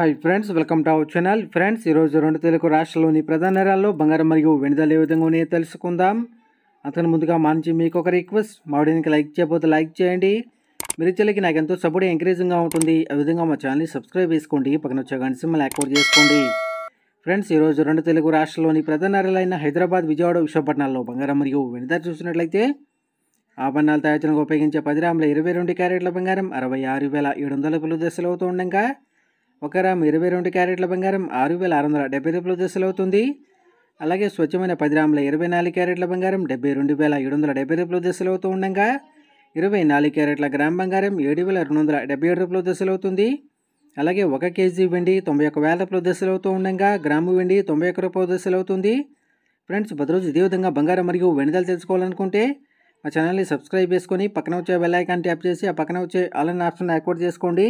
hi friends welcome to our channel friends ఈరోజు రెండు తెలుగు రాష్ట్రాల్లోని ప్రధాన నగరాల్లో బంగారం మరియు వెనుదలు ఏ విధంగా ఉన్నాయో తెలుసుకుందాం అతను ముందుగా మంచి మీకు ఒక రిక్వెస్ట్ వీడియోకి లైక్ చేయబోతే లైక్ చేయండి మీరు చెల్లికి నాకు ఎంతో సపోర్ట్ ఎంకరేజింగ్గా ఉంటుంది ఆ విధంగా మా ఛానల్ని సబ్స్క్రైబ్ చేసుకోండి పక్కన వచ్చే గంట సింహలు యాక్వర్ చేసుకోండి ఫ్రెండ్స్ ఈరోజు రెండు తెలుగు రాష్ట్రాల్లోని ప్రధాన నగరాలైన హైదరాబాద్ విజయవాడ విశాఖపట్నాల్లో బంగారం మరియు వెనుదలు చూసినట్లయితే ఆభరణాలు తయారు ఉపయోగించే పది రాముల ఇరవై రెండు క్యారెట్ల బంగారం అరవై ఆరు వేల ఏడు వందల పలు దశలు అవుతూ ఉండగా ఒక గ్రామ్ ఇరవై రెండు క్యారెట్ల బంగారం ఆరు వేల ఆరు వందల డెబ్బై రూపాయలు దశలు అవుతుంది అలాగే స్వచ్ఛమైన పది గ్రాముల ఇరవై నాలుగు క్యారెట్ల బంగారం డెబ్బై రెండు వేల ఏడు వందల డెబ్బై రూపాయలు దశలు అవుతూ ఉండగా ఇరవై నాలుగు క్యారెట్ల గ్రామ్ బంగారం ఏడు వేల రెండు వందల డెబ్బై ఏడు రూపాయలు దశలు అవుతుంది అలాగే ఒక కేజీ వెండి తొంభై ఒక వేల రూపాయల దశలు అవుతూ ఉండగా గ్రాము వెండి తొంభై ఒక్క రూపాయల దశలు అవుతుంది ఫ్రెండ్స్ ప్రతిరోజు ఇదే విధంగా బంగారం మరియు వెనుదలు తెలుసుకోవాలనుకుంటే మా ఛానల్ని సబ్స్క్రైబ్ చేసుకొని పక్కన వచ్చే బెల్ ఐకాన్ ట్యాప్ చేసి ఆ పక్కన వచ్చే ఆన్లైన్ ఆప్షన్ యాక్టివేట్ చేసుకోండి